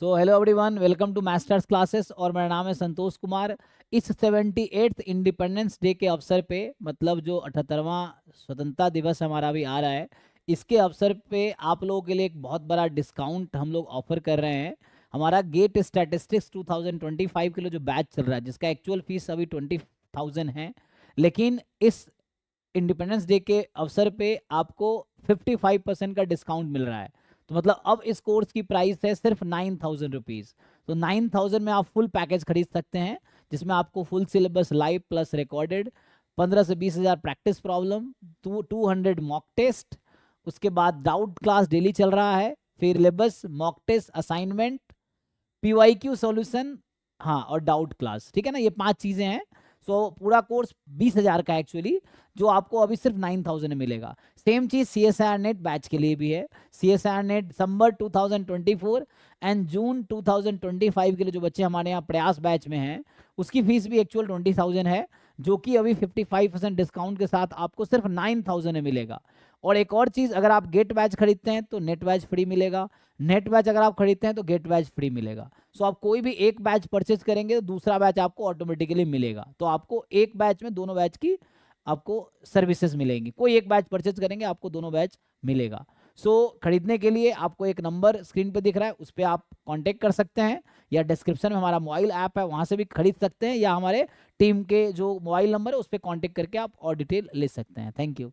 so hello everyone welcome to masters classes और मेरा नाम है संतोष कुमार इस सेवेंटी एट्थ इंडिपेंडेंस डे के अवसर पे मतलब जो अठहत्तरवां स्वतंत्रता दिवस हमारा अभी आ रहा है इसके अवसर पे आप लोगों के लिए एक बहुत बड़ा डिस्काउंट हम लोग ऑफर कर रहे हैं हमारा गेट स्टैटिस्टिक्स 2025 के लिए जो बैच चल रहा है जिसका एक्चुअल फीस अभी ट्वेंटी थाउजेंड है लेकिन इस इंडिपेंडेंस डे के अवसर पर आपको फिफ्टी फाइव परसेंट का डिस्काउंट मिल रहा है तो मतलब अब इस कोर्स की प्राइस है सिर्फ नाइन थाउजेंड रुपीज़ तो नाइन थाउजेंड में आप फुल पैकेज खरीद सकते हैं जिसमें आपको full syllabus live plus recorded पंद्रह से बीस हज़ार practice problem two two hundred mock test उसके बाद डाउट क्लास डेली चल रहा है फिर syllabus mock test assignment P Y Q solution हाँ और डाउट क्लास ठीक है ना ये पांच चीज़ें हैं सो so, पूरा कोर्स बीस हजार का एक्चुअली जो आपको अभी सिर्फ नाइन थाउजेंड में मिलेगा सेम चीज C S R net batch के लिए भी है C S R net December two thousand twenty four and June two thousand twenty five के लिए जो बच्चे हमारे यहाँ प्रयास बैच में हैं उसकी फीस भी एक्चुअल ट्वेंटी थाउजेंड है जो कि अभी 55 परसेंट डिस्काउंट के साथ आपको सिर्फ 9000 में मिलेगा और एक और चीज़ अगर आप गेट बैच खरीदते हैं तो नेट बैच फ्री मिलेगा नेट बैच अगर आप खरीदते हैं तो गेट बैच फ्री मिलेगा सो आप कोई भी एक बैच परचेज करेंगे तो दूसरा बैच आपको ऑटोमेटिकली मिलेगा तो आपको एक बैच में दोनों बैच की आपको सर्विसेज मिलेंगी कोई एक बैच परचेज करेंगे आपको दोनों बैच मिलेगा सो so, खरीदने के लिए आपको एक नंबर स्क्रीन पर दिख रहा है उस पर आप कॉन्टेक्ट कर सकते हैं या डिस्क्रिप्शन में हमारा मोबाइल ऐप है वहाँ से भी खरीद सकते हैं या हमारे टीम के जो मोबाइल नंबर है उस पर कॉन्टेक्ट करके आप और डिटेल ले सकते हैं थैंक यू